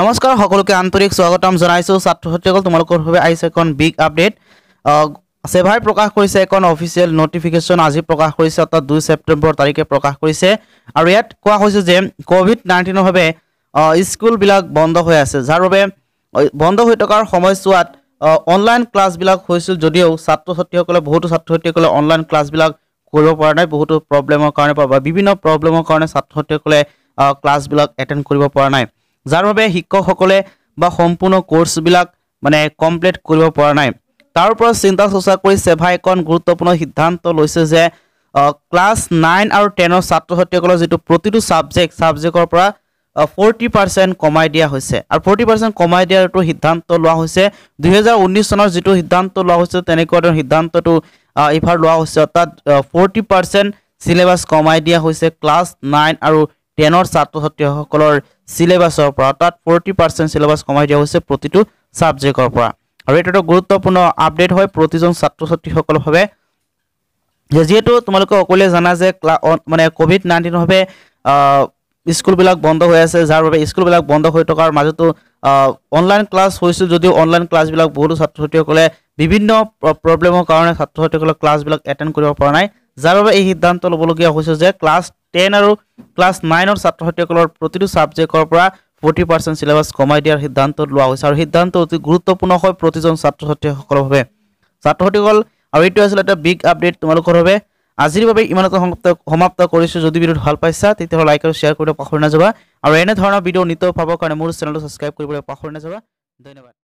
নমস্কাৰ সকলোকে আন্তৰিক স্বাগতম জনাইছোঁ ছাত্ৰ ছাত্ৰীসকল তোমালোকৰ বাবে আহিছে এখন বিগ আপডেট ছেভাই প্ৰকাশ কৰিছে এখন অফিচিয়েল নটিফিকেশ্যন আজি প্ৰকাশ কৰিছে অৰ্থাৎ দুই ছেপ্টেম্বৰ তাৰিখে প্ৰকাশ কৰিছে আৰু ইয়াত কোৱা হৈছে যে ক'ভিড নাইণ্টিনৰ বাবে স্কুলবিলাক বন্ধ হৈ আছে যাৰ বাবে বন্ধ হৈ থকাৰ সময়ছোৱাত অনলাইন ক্লাছবিলাক হৈছিল যদিও ছাত্ৰ ছাত্ৰীসকলে বহুতো ছাত্ৰ ছাত্ৰীসকলে অনলাইন ক্লাছবিলাক কৰিব পৰা নাই বহুতো প্ৰব্লেমৰ কাৰণে বা বিভিন্ন প্ৰব্লেমৰ কাৰণে ছাত্ৰ ছাত্ৰীসকলে ক্লাছবিলাক এটেণ্ড কৰিব পৰা নাই যাৰ বাবে শিক্ষকসকলে বা সম্পূৰ্ণ কোৰ্ছবিলাক মানে কমপ্লিট কৰিব পৰা নাই তাৰ ওপৰত চিন্তা চৰ্চা কৰি চেভা এখন গুৰুত্বপূৰ্ণ সিদ্ধান্ত লৈছে যে ক্লাছ নাইন আৰু টেনৰ ছাত্ৰ ছাত্ৰীসকলৰ যিটো প্ৰতিটো ছাবজেক্ট ছাবজেক্টৰ পৰা ফৰ্টি পাৰ্চেণ্ট কমাই দিয়া হৈছে আৰু ফৰ্টি পাৰ্চেণ্ট কমাই দিয়াৰ সিদ্ধান্ত লোৱা হৈছে দুহেজাৰ ঊনৈছ চনৰ যিটো সিদ্ধান্ত লোৱা হৈছে তেনেকুৱা ধৰণৰ সিদ্ধান্তটো এইবাৰ লোৱা হৈছে অৰ্থাৎ ফৰ্টি পাৰ্চেণ্ট ছিলেবাছ কমাই দিয়া হৈছে ক্লাছ নাইন আৰু টেনৰ ছাত্ৰ ছাত্ৰীসকলৰ সিলেবাসৰ পৰা অৰ্থাৎ ফৰ্টি পাৰ্চেণ্ট চিলেবাছ কমাই দিয়া হৈছে প্ৰতিটো ছাবজেক্টৰ পৰা আৰু এইটো গুৰুত্বপূৰ্ণ আপডেট হয় প্ৰতিজন ছাত্ৰ ছাত্ৰীসকলৰ বাবে যিহেতু তোমালোকে সকলোৱে জানা যে মানে ক'ভিড নাইণ্টিনৰ বাবে স্কুলবিলাক বন্ধ হৈ আছে যাৰ বাবে স্কুলবিলাক বন্ধ হৈ থকাৰ মাজতো অনলাইন ক্লাছ হৈছিল যদিও অনলাইন ক্লাছবিলাক বহুতো ছাত্ৰ ছাত্ৰীসকলে বিভিন্ন প্ৰব্লেমৰ কাৰণে ছাত্ৰ ছাত্ৰীসকলে ক্লাছবিলাক এটেণ্ড কৰিব পৰা নাই যাৰ বাবে এই সিদ্ধান্ত ল'বলগীয়া হৈছে যে ক্লাছ টেন আৰু ক্লাছ নাইনৰ ছাত্ৰসকলৰ প্ৰতিটো ছাবজেক্টৰ পৰা ফৰ্টি পাৰ্চেণ্ট চিলেবাছ কমাই দিয়াৰ সিদ্ধান্ত লোৱা হৈছে আৰু সিদ্ধান্ত অতি গুৰুত্বপূৰ্ণ হয় প্ৰতিজন ছাত্ৰ ছাত্ৰীসকলৰ বাবে ছাত্ৰসকল আৰু এইটো আছিল এটা বিগ আপডেট তোমালোকৰ বাবে আজিৰ বাবে ইমানতে সমাপ্ত সমাপ্ত কৰিছোঁ যদি ভিডিঅ'ত ভাল পাইছা তেতিয়াহ'লে লাইক আৰু শ্বেয়াৰ কৰিবলৈ পাহৰি নাযাবা আৰু এনেধৰণৰ ভিডিঅ' নিতৌ পাবৰ কাৰণে মোৰ চেনেলটো ছাবস্ক্ৰাইব কৰিবলৈ পাহৰি নাযাবা ধন্যবাদ